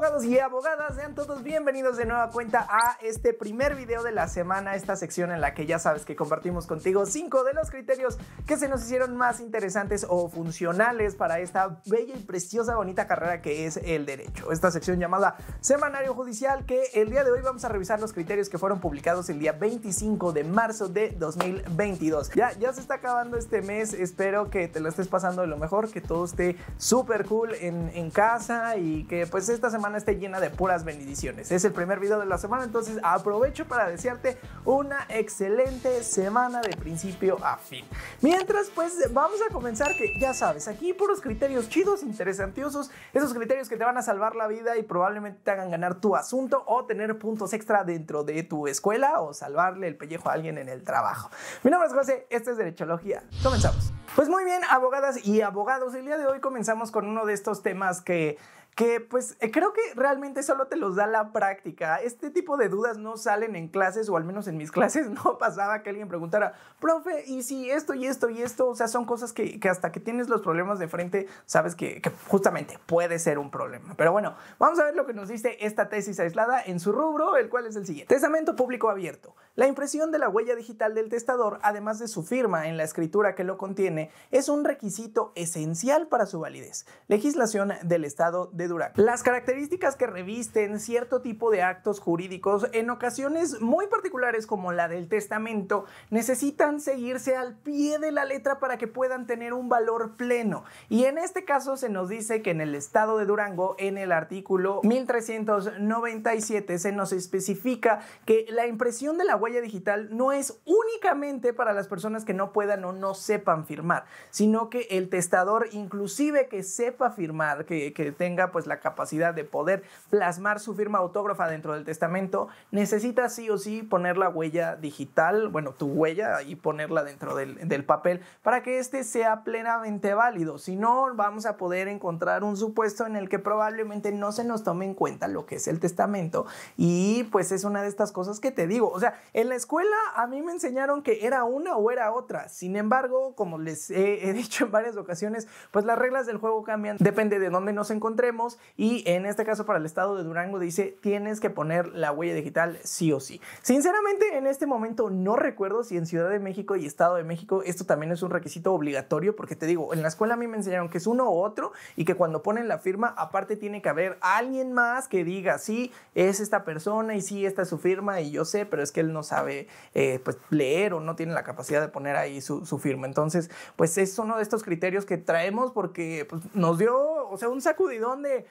abogados y abogadas, sean todos bienvenidos de nueva cuenta a este primer video de la semana, esta sección en la que ya sabes que compartimos contigo cinco de los criterios que se nos hicieron más interesantes o funcionales para esta bella y preciosa, bonita carrera que es el derecho. Esta sección llamada Semanario Judicial que el día de hoy vamos a revisar los criterios que fueron publicados el día 25 de marzo de 2022. Ya, ya se está acabando este mes, espero que te lo estés pasando de lo mejor, que todo esté súper cool en, en casa y que pues esta semana esté llena de puras bendiciones. Es el primer video de la semana, entonces aprovecho para desearte una excelente semana de principio a fin. Mientras, pues vamos a comenzar que ya sabes, aquí los criterios chidos, interesantiosos, esos criterios que te van a salvar la vida y probablemente te hagan ganar tu asunto o tener puntos extra dentro de tu escuela o salvarle el pellejo a alguien en el trabajo. Mi nombre es José, este es Derechología. Comenzamos. Pues muy bien, abogadas y abogados, el día de hoy comenzamos con uno de estos temas que que pues eh, creo que realmente solo te los da la práctica. Este tipo de dudas no salen en clases o al menos en mis clases no pasaba que alguien preguntara, profe, ¿y si esto y esto y esto? O sea, son cosas que, hasta que tienes los problemas de frente sabes que, que, justamente puede ser un problema. Pero bueno, vamos a ver lo que nos dice esta tesis aislada en su rubro, el cual es el siguiente. Testamento público abierto. La impresión de la huella digital del testador, además de su firma en la escritura que lo contiene, es un requisito esencial para su validez. Legislación del Estado de de Las características que revisten cierto tipo de actos jurídicos, en ocasiones muy particulares como la del testamento, necesitan seguirse al pie de la letra para que puedan tener un valor pleno. Y en este caso se nos dice que en el estado de Durango, en el artículo 1397, se nos especifica que la impresión de la huella digital no es únicamente para las personas que no puedan o no sepan firmar, sino que el testador, inclusive que sepa firmar, que tenga pues la capacidad de poder plasmar su firma autógrafa dentro del testamento, necesita sí o sí poner la huella digital, bueno, tu huella y ponerla dentro del, del papel para que éste sea plenamente válido. Si no, vamos a poder encontrar un supuesto en el que probablemente no se nos tome en cuenta lo que es el testamento y pues es una de estas cosas que te digo. O sea, en la escuela a mí me enseñaron que era una o era otra. Sin embargo, como les he, he dicho en varias ocasiones, pues las reglas del juego cambian, depende de dónde nos encontremos y en este caso para el estado de Durango dice, tienes que poner la huella digital sí o sí. Sinceramente, en este momento no recuerdo si en Ciudad de México y Estado de México esto también es un requisito obligatorio, porque te digo, en la escuela a mí me enseñaron que es uno u otro y que cuando ponen la firma, aparte tiene que haber alguien más que diga, sí, es esta persona y sí, esta es su firma y yo sé, pero es que él no sabe eh, pues, leer o no tiene la capacidad de poner ahí su, firma. Entonces, pues es uno de estos criterios que traemos porque pues, nos dio, o sea, un sacudidón de 때문에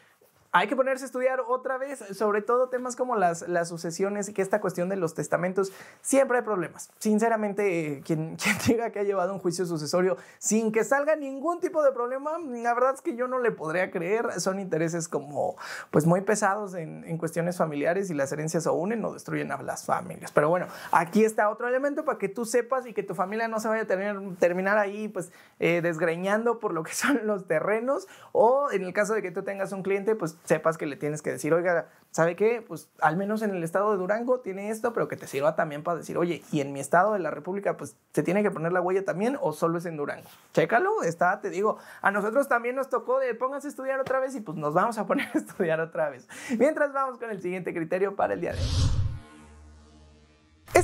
Hay que ponerse a estudiar otra vez, sobre todo temas como las, las sucesiones y que esta cuestión de los testamentos siempre hay problemas. Sinceramente, eh, quien, diga que ha llevado un juicio sucesorio sin que salga ningún tipo de problema, la verdad es que yo no le podría creer. Son intereses como pues muy pesados en, en cuestiones familiares y las herencias o unen o destruyen a las familias. Pero bueno, aquí está otro elemento para que tú sepas y que tu familia no se vaya a tener, terminar ahí pues eh, desgreñando por lo que son los terrenos o en el caso de que tú tengas un cliente pues sepas que le tienes que decir, oiga, ¿sabe qué? Pues al menos en el estado de Durango tiene esto, pero que te sirva también para decir, oye, y en mi estado de la República, pues se tiene que poner la huella también o solo es en Durango. Chécalo, está, te digo, a nosotros también nos tocó de pónganse a estudiar otra vez y pues nos vamos a poner a estudiar otra vez. Mientras vamos con el siguiente criterio para el día de hoy.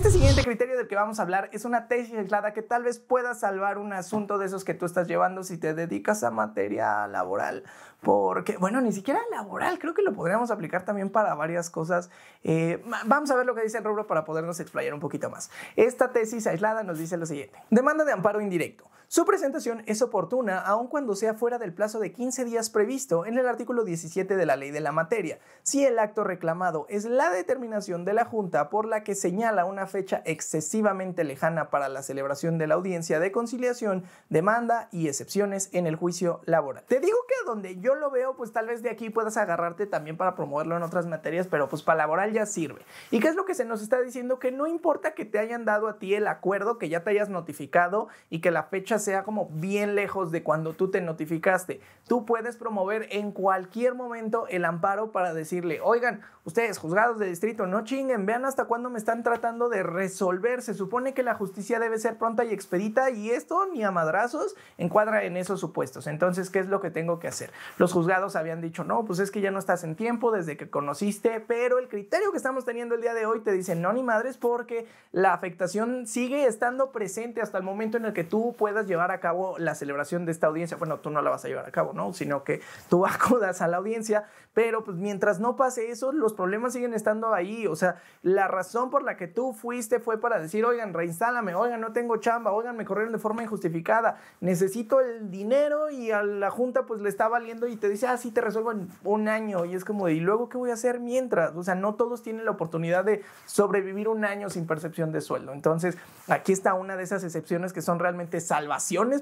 Este siguiente criterio del que vamos a hablar es una tesis aislada que tal vez pueda salvar un asunto de esos que tú estás llevando si te dedicas a materia laboral. Porque, bueno, ni siquiera laboral, creo que lo podríamos aplicar también para varias cosas. Eh, vamos a ver lo que dice el rubro para podernos explayar un poquito más. Esta tesis aislada nos dice lo siguiente. Demanda de amparo indirecto. Su presentación es oportuna aun cuando sea fuera del plazo de 15 días previsto en el artículo 17 de la ley de la materia, si el acto reclamado es la determinación de la Junta por la que señala una fecha excesivamente lejana para la celebración de la audiencia de conciliación, demanda y excepciones en el juicio laboral. Te digo que donde yo lo veo, pues tal vez de aquí puedas agarrarte también para promoverlo en otras materias, pero pues para laboral ya sirve. ¿Y qué es lo que se nos está diciendo? Que no importa que te hayan dado a ti el acuerdo, que ya te hayas notificado y que la fecha sea como bien lejos de cuando tú te notificaste. Tú puedes promover en cualquier momento el amparo para decirle, oigan, ustedes juzgados de distrito, no chinguen, vean hasta cuándo me están tratando de resolver. Se supone que la justicia debe ser pronta y expedita y esto ni a madrazos encuadra en esos supuestos. Entonces, ¿qué es lo que tengo que hacer? Los juzgados habían dicho, no, pues es que ya no estás en tiempo desde que conociste, pero el criterio que estamos teniendo el día de hoy te dice, no, ni madres, porque la afectación sigue estando presente hasta el momento en el que tú puedas llevar a cabo la celebración de esta audiencia, bueno, tú no la vas a llevar a cabo, ¿no? Sino que tú acudas a la audiencia, pero pues mientras no pase eso, los problemas siguen estando ahí. O sea, la razón por la que tú fuiste fue para decir, oigan, reinstálame, oigan, no tengo chamba, oigan, me corrieron de forma injustificada, necesito el dinero y a la junta pues le está valiendo y te dice, ah, sí, te resuelvo en un año. Y es como, ¿y luego qué voy a hacer mientras? O sea, no todos tienen la oportunidad de sobrevivir un año sin percepción de sueldo. Entonces, aquí está una de esas excepciones que son realmente salvajes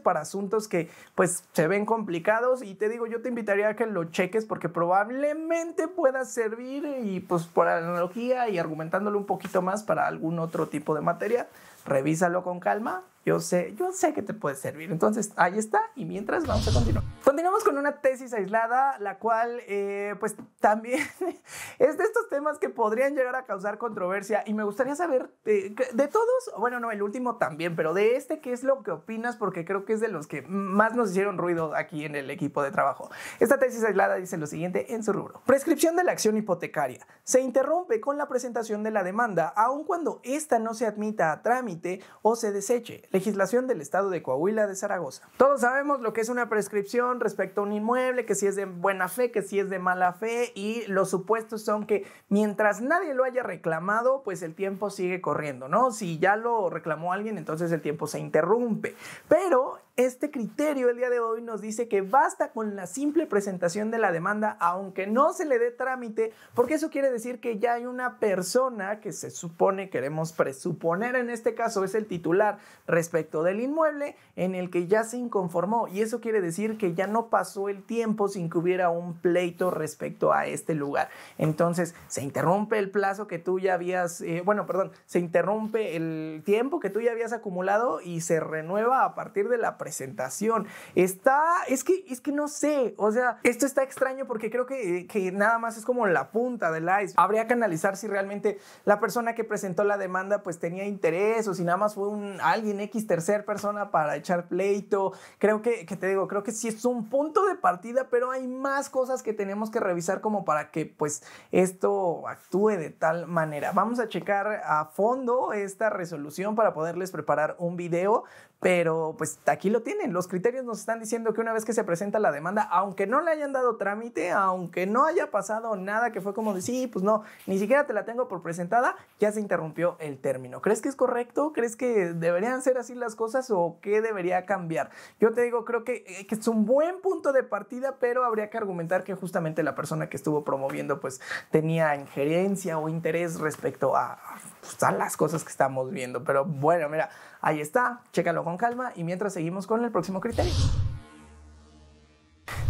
para asuntos que pues se ven complicados y te digo, yo te invitaría a que lo cheques porque probablemente pueda servir y pues por analogía y argumentándolo un poquito más para algún otro tipo de materia, revísalo con calma. Yo sé, yo sé que te puede servir. Entonces, ahí está. Y mientras, vamos a continuar. Continuamos con una tesis aislada, la cual, eh, pues, también es de estos temas que podrían llegar a causar controversia. Y me gustaría saber eh, de todos, bueno, no, el último también, pero de este, ¿qué es lo que opinas? Porque creo que es de los que más nos hicieron ruido aquí en el equipo de trabajo. Esta tesis aislada dice lo siguiente en su rubro. Prescripción de la acción hipotecaria. Se interrumpe con la presentación de la demanda, aun cuando ésta no se admita a trámite o se deseche. Legislación del Estado de Coahuila de Zaragoza. Todos sabemos lo que es una prescripción respecto a un inmueble, que si es de buena fe, que si es de mala fe y los supuestos son que mientras nadie lo haya reclamado, pues el tiempo sigue corriendo, ¿no? Si ya lo reclamó alguien, entonces el tiempo se interrumpe. Pero este criterio el día de hoy nos dice que basta con la simple presentación de la demanda, aunque no se le dé trámite, porque eso quiere decir que ya hay una persona que se supone, queremos presuponer en este caso, es el titular respecto del inmueble en el que ya se inconformó. Y eso quiere decir que ya no pasó el tiempo sin que hubiera un pleito respecto a este lugar. Entonces, se interrumpe el plazo que tú ya habías, eh, bueno, perdón, se interrumpe el tiempo que tú ya habías acumulado y se renueva a partir de la presentación. Está, es que, es que no sé, o sea, esto está extraño porque creo que, nada más es como la punta del ice Habría que analizar si realmente la persona que presentó la demanda pues tenía interés o si nada más fue un alguien X tercer persona para echar pleito. Creo que, que te digo, creo que sí es un punto de partida, pero hay más cosas que tenemos que revisar como para que pues esto actúe de tal manera. Vamos a checar a fondo esta resolución para poderles preparar un video, pero pues aquí lo tienen, los criterios nos están diciendo que una vez que se presenta la demanda, aunque no le hayan dado trámite, aunque no haya pasado nada que fue como de sí, pues no, ni siquiera te la tengo por presentada, ya se interrumpió el término. ¿Crees que es correcto? ¿Crees que deberían ser así las cosas o qué debería cambiar? Yo te digo, creo que, eh, es un buen punto de partida, pero habría que argumentar que justamente la persona que estuvo promoviendo pues tenía injerencia o interés respecto a, pues, a las cosas que estamos viendo. Pero bueno, mira, ahí está, chécalo con calma y mientras seguimos con el próximo criterio.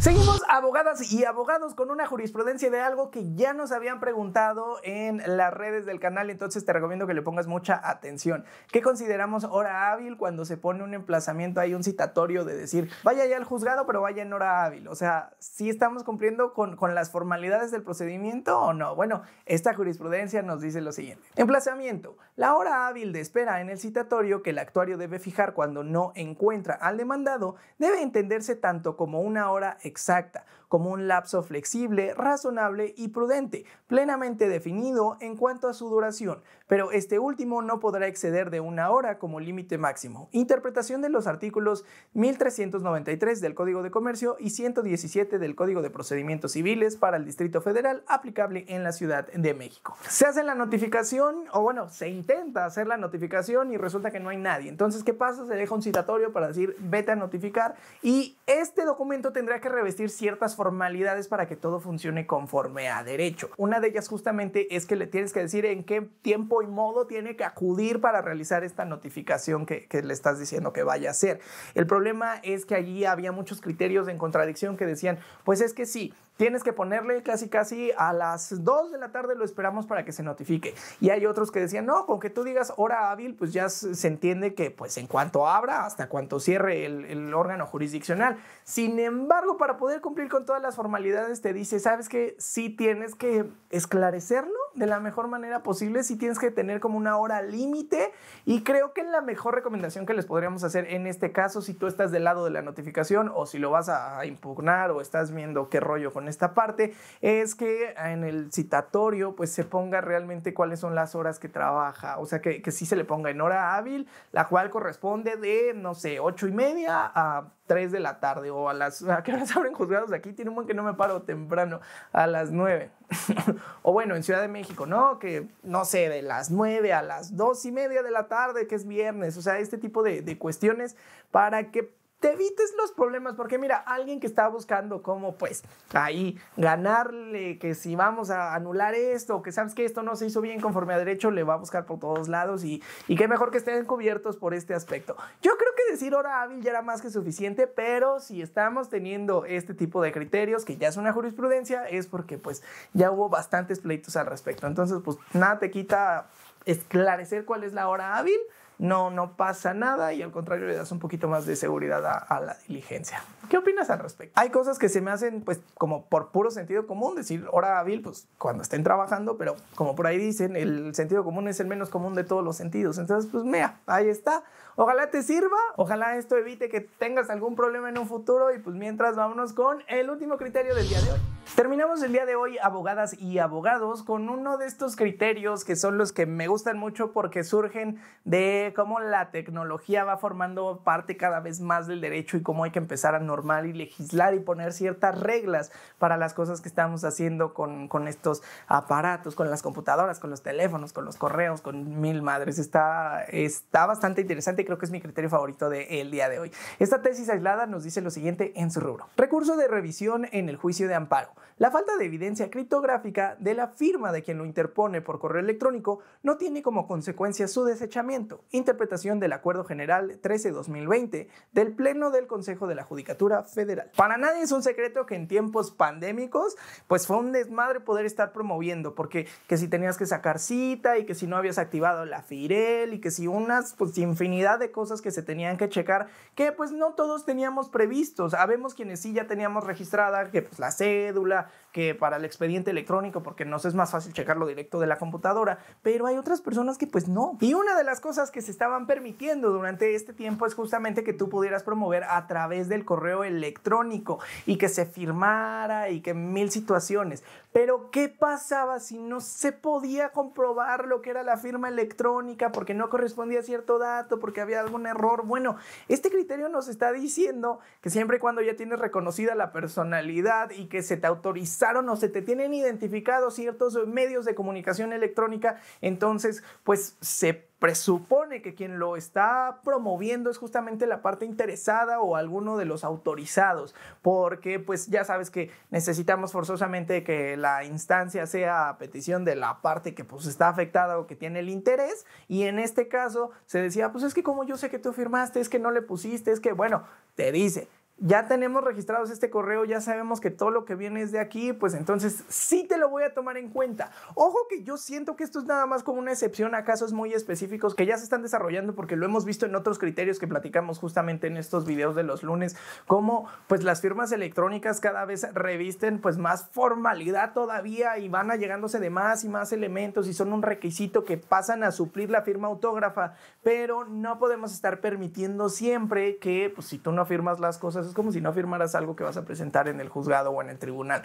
Seguimos abogadas y abogados con una jurisprudencia de algo que ya nos habían preguntado en las redes del canal, entonces te recomiendo que le pongas mucha atención. ¿Qué consideramos hora hábil cuando se pone un emplazamiento, hay un citatorio de decir, vaya ya al juzgado, pero vaya en hora hábil? O sea, si estamos cumpliendo con, las formalidades del procedimiento o no? Bueno, esta jurisprudencia nos dice lo siguiente. Emplazamiento. La hora hábil de espera en el citatorio que el actuario debe fijar cuando no encuentra al demandado debe entenderse tanto como una hora exacta como un lapso flexible, razonable y prudente, plenamente definido en cuanto a su duración, pero este último no podrá exceder de una hora como límite máximo. Interpretación de los artículos 1393 del Código de Comercio y 117 del Código de Procedimientos Civiles para el Distrito Federal aplicable en la Ciudad de México. Se hace la notificación, o bueno, se intenta hacer la notificación y resulta que no hay nadie. Entonces, ¿qué pasa? Se deja un citatorio para decir vete a notificar y este documento tendrá que revestir ciertas formas formalidades para que todo funcione conforme a derecho. Una de ellas justamente es que le tienes que decir en qué tiempo y modo tiene que acudir para realizar esta notificación que, que le estás diciendo que vaya a hacer. El problema es que allí había muchos criterios en contradicción que decían, pues es que sí, tienes que ponerle casi casi a las 2 de la tarde lo esperamos para que se notifique. Y hay otros que decían, no, con que tú digas hora hábil, pues ya se entiende que pues en cuanto abra hasta cuanto cierre el, el órgano jurisdiccional. Sin embargo, para poder cumplir con todas las formalidades te dice, sabes que sí tienes que esclarecerlo de la mejor manera posible, sí tienes que tener como una hora límite y creo que la mejor recomendación que les podríamos hacer en este caso, si tú estás del lado de la notificación o si lo vas a impugnar o estás viendo qué rollo con esta parte es que en el citatorio pues se ponga realmente cuáles son las horas que trabaja, o sea que, si se le ponga en hora hábil, la cual corresponde de, no sé, ocho y media a tres de la tarde o a las... que qué horas abren juzgados aquí? Tiene un que no me paro temprano, a las nueve o bueno, en Ciudad de México, ¿no? Que no sé, de las nueve a las dos y media de la tarde, que es viernes. O sea, este tipo de, de cuestiones para que te evites los problemas, porque mira, alguien que está buscando cómo, pues, ahí ganarle, que si vamos a anular esto, que sabes que esto no se hizo bien conforme a derecho, le va a buscar por todos lados y, y qué mejor que estén cubiertos por este aspecto. Yo creo que decir hora hábil ya era más que suficiente, pero si estamos teniendo este tipo de criterios, que ya es una jurisprudencia, es porque pues ya hubo bastantes pleitos al respecto. Entonces, pues nada te quita esclarecer cuál es la hora hábil no, no pasa nada y al contrario le das un poquito más de seguridad a, la diligencia. ¿Qué opinas al respecto? Hay cosas que se me hacen pues como por puro sentido común, decir hora hábil pues cuando estén trabajando, pero como por ahí dicen, el sentido común es el menos común de todos los sentidos. Entonces pues mea, ahí está. Ojalá te sirva, ojalá esto evite que tengas algún problema en un futuro y pues mientras vámonos con el último criterio del día de hoy. Terminamos el día de hoy, abogadas y abogados, con uno de estos criterios que son los que me gustan mucho porque surgen de cómo la tecnología va formando parte cada vez más del derecho y cómo hay que empezar a normal y legislar y poner ciertas reglas para las cosas que estamos haciendo con, estos aparatos, con las computadoras, con los teléfonos, con los correos, con mil madres. Está, bastante interesante y creo que es mi criterio favorito del día de hoy. Esta tesis aislada nos dice lo siguiente en su rubro. Recurso de revisión en el juicio de amparo. La falta de evidencia criptográfica de la firma de quien lo interpone por correo electrónico no tiene como consecuencia su desechamiento. Interpretación del Acuerdo General 13-2020 del Pleno del Consejo de la Judicatura Federal. Para nadie es un secreto que en tiempos pandémicos, pues fue un desmadre poder estar promoviendo, porque que si tenías que sacar cita y que si no habías activado la FIREL y que si unas pues infinidad de cosas que se tenían que checar que pues no todos teníamos previstos. Habemos quienes sí ya teníamos registrada que pues la cédula que para el expediente electrónico porque nos es más fácil checarlo directo de la computadora, pero hay otras personas que pues no. Y una de las cosas que se estaban permitiendo durante este tiempo es justamente que tú pudieras promover a través del correo electrónico y que se firmara y que mil situaciones. Pero ¿qué pasaba si no se podía comprobar lo que era la firma electrónica porque no correspondía a cierto dato, porque había algún error? Bueno, este criterio nos está diciendo que siempre y cuando ya tienes reconocida la personalidad y que se te autorizaron o se te tienen identificados ciertos medios de comunicación electrónica, entonces pues se presupone que quien lo está promoviendo es justamente la parte interesada o alguno de los autorizados, porque pues ya sabes que necesitamos forzosamente que la instancia sea a petición de la parte que pues está afectada o que tiene el interés, y en este caso se decía, pues es que como yo sé que tú firmaste, es que no le pusiste, es que bueno, te dice, ya tenemos registrados este correo, ya sabemos que todo lo que viene es de aquí, pues entonces sí te lo voy a tomar en cuenta. Ojo que yo siento que esto es nada más como una excepción a casos muy específicos que ya se están desarrollando porque lo hemos visto en otros criterios que platicamos justamente en estos videos de los lunes, como pues las firmas electrónicas cada vez revisten pues más formalidad todavía y van llegándose de más y más elementos y son un requisito que pasan a suplir la firma autógrafa, pero no podemos estar permitiendo siempre que pues si tú no firmas las cosas es como si no firmaras algo que vas a presentar en el juzgado o en el tribunal.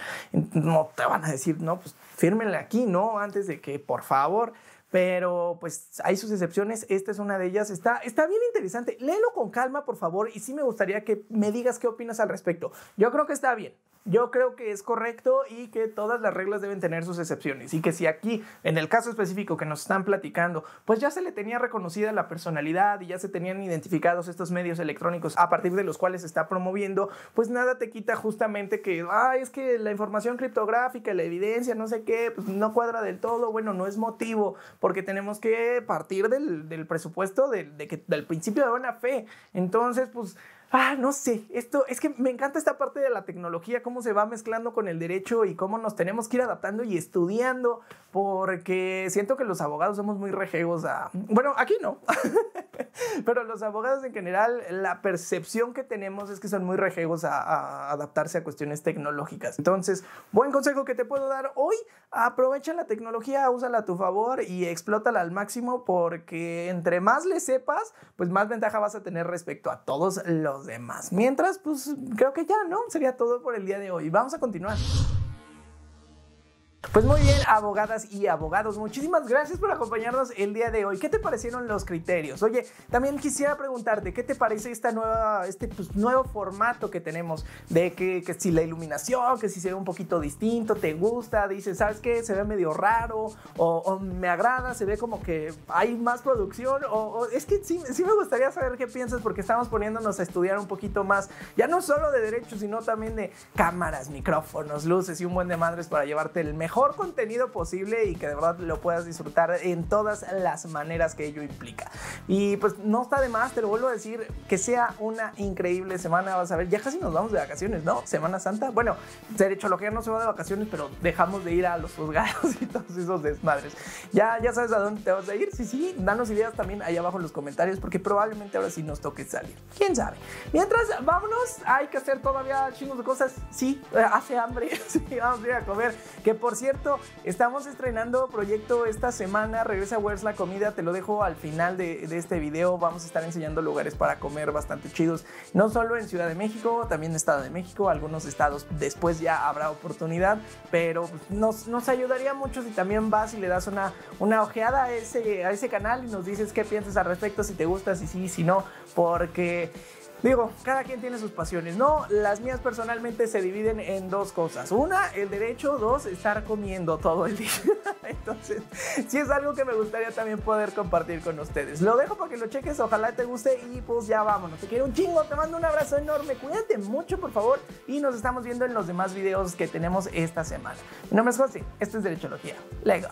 No te van a decir, no, pues fírmenle aquí, no, antes de que, por favor, pero pues hay sus excepciones, esta es una de ellas, está, está bien interesante, léelo con calma por favor y sí me gustaría que me digas qué opinas al respecto. Yo creo que está bien, yo creo que es correcto y que todas las reglas deben tener sus excepciones y que si aquí, en el caso específico que nos están platicando, pues ya se le tenía reconocida la personalidad y ya se tenían identificados estos medios electrónicos a partir de los cuales se está promoviendo, pues nada te quita justamente que, ah, es que la información criptográfica, la evidencia, no sé qué, pues, no cuadra del todo, bueno, no es motivo porque tenemos que partir del, del presupuesto que, del principio de buena fe. Entonces, pues ah, no sé, esto es que me encanta esta parte de la tecnología, cómo se va mezclando con el derecho y cómo nos tenemos que ir adaptando y estudiando, porque siento que los abogados somos muy rejegos a, bueno, aquí no, pero los abogados en general, la percepción que tenemos es que son muy rejegos a, adaptarse a cuestiones tecnológicas. Entonces, buen consejo que te puedo dar hoy, aprovecha la tecnología, úsala a tu favor y explótala al máximo, porque entre más le sepas, pues más ventaja vas a tener respecto a todos los demás. Mientras, pues creo que ya, ¿no? Sería todo por el día de hoy. Vamos a continuar. Pues muy bien, abogadas y abogados, muchísimas gracias por acompañarnos el día de hoy. ¿Qué te parecieron los criterios? Oye, también quisiera preguntarte, ¿qué te parece esta nueva, este pues, nuevo formato que tenemos de que, si la iluminación, que si se ve un poquito distinto, te gusta, dices, ¿sabes qué? Se ve medio raro o, me agrada, se ve como que hay más producción o, es que sí, sí me gustaría saber qué piensas porque estamos poniéndonos a estudiar un poquito más, ya no solo de derecho, sino también de cámaras, micrófonos, luces y un buen de madres para llevarte el mejor contenido posible y que de verdad lo puedas disfrutar en todas las maneras que ello implica. Y pues no está de más, te lo vuelvo a decir, que sea una increíble semana. Vas a ver, ya casi nos vamos de vacaciones, ¿no? Semana Santa. Bueno, lo ya no se va de vacaciones, pero dejamos de ir a los juzgados y todos esos desmadres. Ya, ya sabes a dónde te vas a ir. Sí, sí, danos ideas también ahí abajo en los comentarios, porque probablemente ahora sí nos toque salir. ¿Quién sabe? Mientras, vámonos. Hay que hacer todavía chingos de cosas. Sí, hace hambre. Sí, vamos a ir a comer. Que por cierto, cierto, estamos estrenando proyecto esta semana. Regresa Where's la Comida. Te lo dejo al final de, este video. Vamos a estar enseñando lugares para comer bastante chidos. No solo en Ciudad de México, también en Estado de México. Algunos estados después ya habrá oportunidad. Pero nos, nos ayudaría mucho si también vas y le das una, una ojeada a ese, a ese canal y nos dices qué piensas al respecto, si te gusta, si sí, si no. Porque Digo, cada quien tiene sus pasiones, ¿no? Las mías personalmente se dividen en dos cosas. Una, el derecho. Dos, estar comiendo todo el día. Entonces, sí es algo que me gustaría también poder compartir con ustedes. Lo dejo para que lo cheques, ojalá te guste y pues ya vámonos. Te quiero un chingo, te mando un abrazo enorme. Cuídate mucho, por favor. Y nos estamos viendo en los demás videos que tenemos esta semana. Mi nombre es José, esto es Derecho Logía. Lego.